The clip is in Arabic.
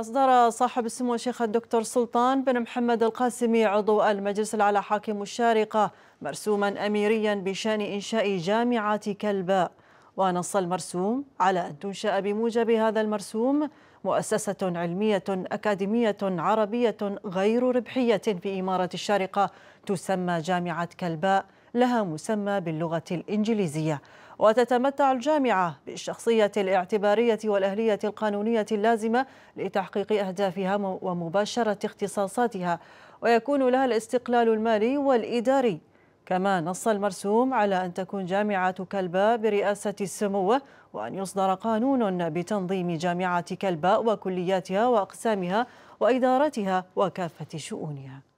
أصدر صاحب السمو الشيخ الدكتور سلطان بن محمد القاسمي عضو المجلس الأعلى حاكم الشارقة مرسوما أميريا بشأن إنشاء جامعة كلباء ونص المرسوم على أن تنشأ بموجب هذا المرسوم مؤسسة علمية أكاديمية عربية غير ربحية في إمارة الشارقة تسمى جامعة كلباء لها مسمى باللغة الإنجليزية وتتمتع الجامعة بالشخصية الاعتبارية والأهلية القانونية اللازمة لتحقيق أهدافها ومباشرة اختصاصاتها ويكون لها الاستقلال المالي والإداري كما نص المرسوم على أن تكون جامعة كلباء برئاسة السمو وأن يصدر قانون بتنظيم جامعة كلباء وكلياتها وأقسامها وإدارتها وكافة شؤونها